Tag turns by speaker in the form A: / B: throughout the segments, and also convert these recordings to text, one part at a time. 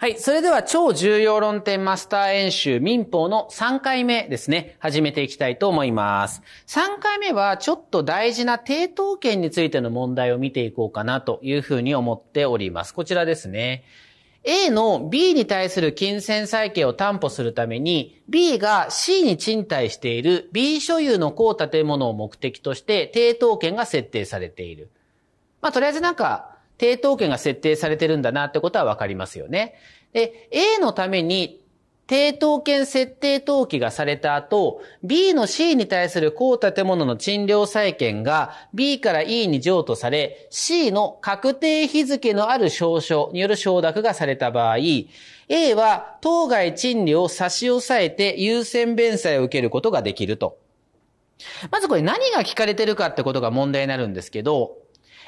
A: はい。それでは超重要論点マスター演習民法の3回目ですね。始めていきたいと思います。3回目はちょっと大事な抵当権についての問題を見ていこうかなというふうに思っております。こちらですね。A の B に対する金銭債権を担保するために、B が C に賃貸している B 所有の高建物を目的として抵当権が設定されている。まあ、とりあえずなんか、抵当権が設定されてるんだなってことはわかりますよね。で、A のために抵当権設定登記がされた後、B の C に対する高建物の賃料債権が B から E に譲渡され、C の確定日付のある証書による承諾がされた場合、A は当該賃料を差し押さえて優先弁済を受けることができると。まずこれ何が聞かれてるかってことが問題になるんですけど、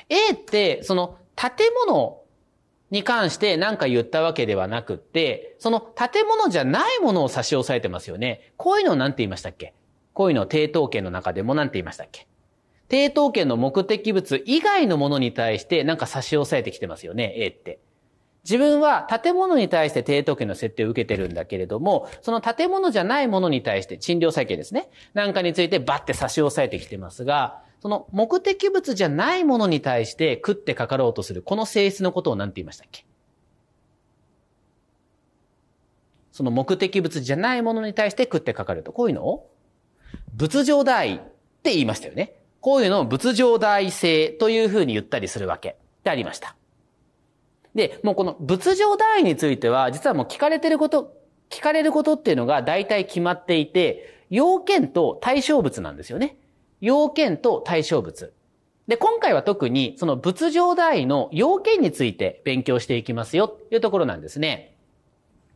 A: A って、その建物に関して何か言ったわけではなくって、その建物じゃないものを差し押さえてますよね。こういうのを何て言いましたっけこういうのを抵当権の中でも何て言いましたっけ抵当権の目的物以外のものに対して何か差し押さえてきてますよね、A って。自分は建物に対して抵当権の設定を受けてるんだけれども、その建物じゃないものに対して、賃料債権ですね。なんかについてバッて差し押さえてきてますが、その目的物じゃないものに対して食ってかかろうとする、この性質のことを何て言いましたっけその目的物じゃないものに対して食ってかかると。こういうのを、物上代って言いましたよね。こういうのを物上代性というふうに言ったりするわけでありました。で、もうこの物上代については、実はもう聞かれてること、聞かれることっていうのが大体決まっていて、要件と対象物なんですよね。要件と対象物。で、今回は特にその仏上代の要件について勉強していきますよというところなんですね。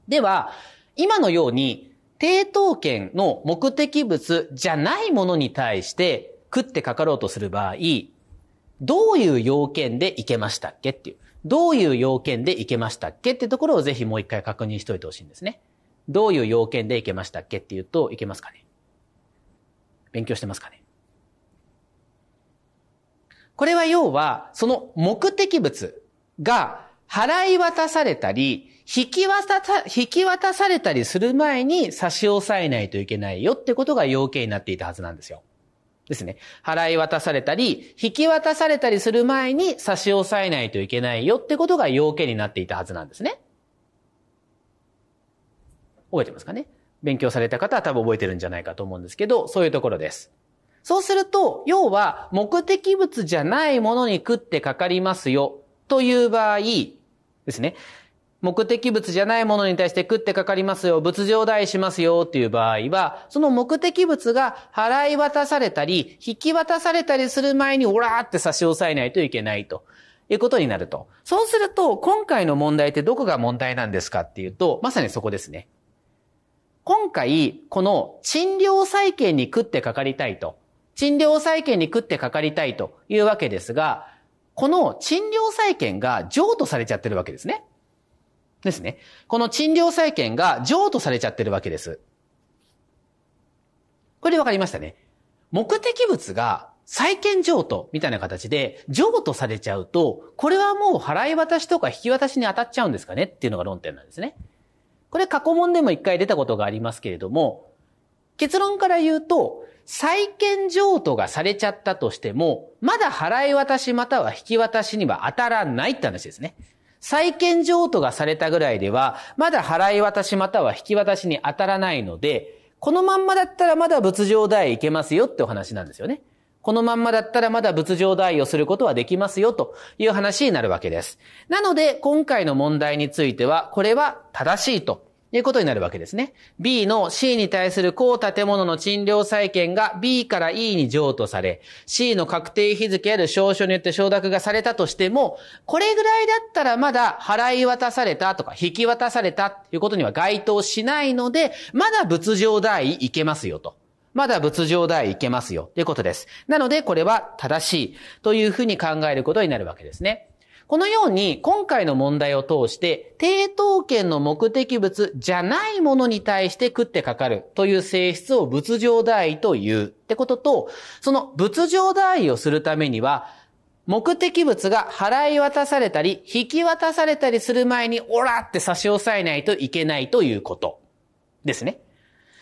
A: では、今のように、抵当権の目的物じゃないものに対して食ってかかろうとする場合、どういう要件でいけましたっけっていう。どういう要件でいけましたっけっていうところをぜひもう一回確認しておいてほしいんですね。どういう要件でいけましたっけっていうと、いけますかね勉強してますかねこれは要は、その目的物が払い渡されたり、引き渡さ、引き渡されたりする前に差し押さえないといけないよってことが要件になっていたはずなんですよ。ですね。払い渡されたり、引き渡されたりする前に差し押さえないといけないよってことが要件になっていたはずなんですね。覚えてますかね勉強された方は多分覚えてるんじゃないかと思うんですけど、そういうところです。そうすると、要は目的物じゃないものに食ってかかりますよという場合ですね。目的物じゃないものに対して食ってかかりますよ、物上代しますよっていう場合は、その目的物が払い渡されたり、引き渡されたりする前に、おらーって差し押さえないといけないと。いうことになると。そうすると、今回の問題ってどこが問題なんですかっていうと、まさにそこですね。今回、この賃料債権に食ってかかりたいと。賃料債権に食ってかかりたいというわけですが、この賃料債権が譲渡されちゃってるわけですね。ですね。この賃料債権が譲渡されちゃってるわけです。これでわかりましたね。目的物が債権譲渡みたいな形で譲渡されちゃうと、これはもう払い渡しとか引き渡しに当たっちゃうんですかねっていうのが論点なんですね。これ過去問でも一回出たことがありますけれども、結論から言うと、債権譲渡がされちゃったとしても、まだ払い渡しまたは引き渡しには当たらないって話ですね。債権譲渡がされたぐらいでは、まだ払い渡しまたは引き渡しに当たらないので、このまんまだったらまだ物上代行けますよってお話なんですよね。このまんまだったらまだ物上代をすることはできますよという話になるわけです。なので、今回の問題については、これは正しいということになるわけですね。B の C に対する高建物の賃料債権が B から E に譲渡され、C の確定日付ある証書によって承諾がされたとしても、これぐらいだったらまだ払い渡されたとか引き渡されたということには該当しないので、まだ物上代いけますよと。まだ物上代いけますよということです。なので、これは正しいというふうに考えることになるわけですね。このように今回の問題を通して抵当権の目的物じゃないものに対して食ってかかるという性質を物上代というってことと、その物上代をするためには目的物が払い渡されたり引き渡されたりする前にオラって差し押さえないといけないということですね。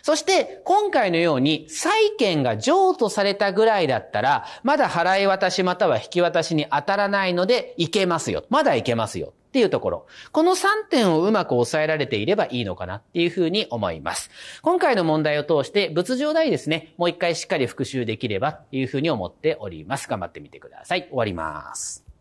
A: そして、今回のように、債権が譲渡されたぐらいだったら、まだ払い渡しまたは引き渡しに当たらないので、いけますよ。まだいけますよ。っていうところ。この3点をうまく抑えられていればいいのかなっていうふうに思います。今回の問題を通して、物上代ですね、もう一回しっかり復習できればっていうふうに思っております。頑張ってみてください。終わります。